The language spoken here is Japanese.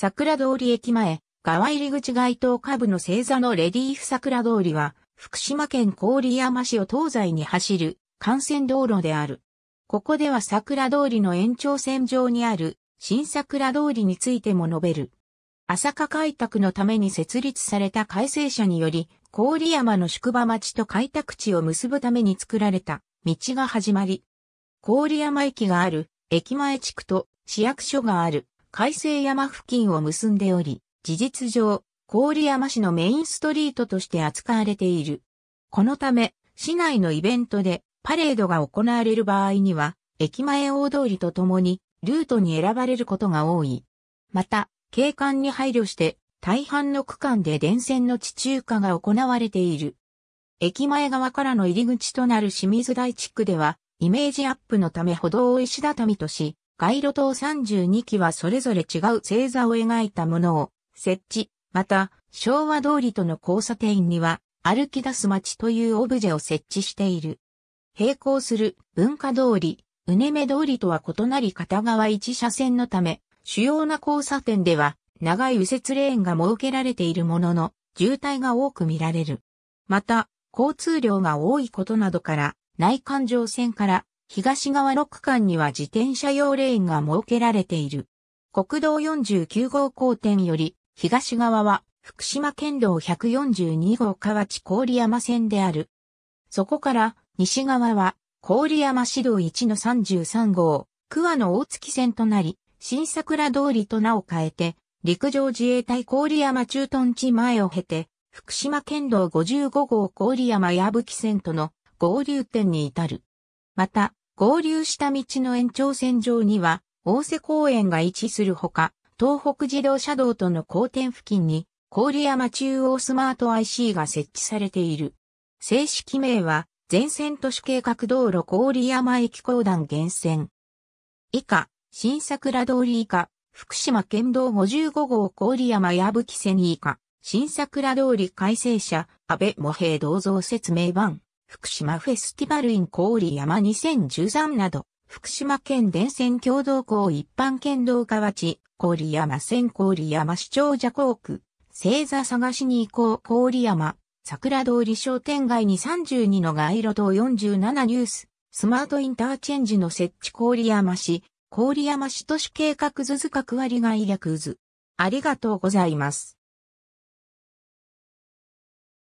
桜通り駅前、川入口街頭下部の星座のレディーフ桜通りは、福島県郡山市を東西に走る幹線道路である。ここでは桜通りの延長線上にある新桜通りについても述べる。朝霞開拓のために設立された改正者により、郡山の宿場町と開拓地を結ぶために作られた道が始まり、郡山駅がある駅前地区と市役所がある。海西山付近を結んでおり、事実上、郡山市のメインストリートとして扱われている。このため、市内のイベントでパレードが行われる場合には、駅前大通りとともに、ルートに選ばれることが多い。また、景観に配慮して、大半の区間で電線の地中化が行われている。駅前側からの入り口となる清水台地区では、イメージアップのため歩道を石畳とし、街路灯32基はそれぞれ違う星座を描いたものを設置、また昭和通りとの交差点には歩き出す街というオブジェを設置している。並行する文化通り、うねめ通りとは異なり片側一車線のため、主要な交差点では長い右折レーンが設けられているものの、渋滞が多く見られる。また、交通量が多いことなどから、内環状線から東側6区間には自転車用レーンが設けられている。国道49号交点より、東側は福島県道142号河内郡山線である。そこから西側は郡山市道1の33号、桑野大月線となり、新桜通りと名を変えて、陸上自衛隊郡山駐屯地前を経て、福島県道55号郡山矢吹線との合流点に至る。また、合流した道の延長線上には、大瀬公園が位置するほか、東北自動車道との交点付近に、郡山中央スマート IC が設置されている。正式名は、全線都市計画道路郡山駅公団厳線。以下、新桜通り以下、福島県道55号郡山矢吹線以下、新桜通り改正者、安倍茂平銅像説明版。福島フェスティバルイン郡山2013など、福島県電線共同校一般県道河内、郡山線郡山市長者校区、星座探しに行こう郡山、桜通り商店街に32の街路灯47ニュース、スマートインターチェンジの設置郡山市、郡山市都市計画図図画割外略図。ありがとうございます。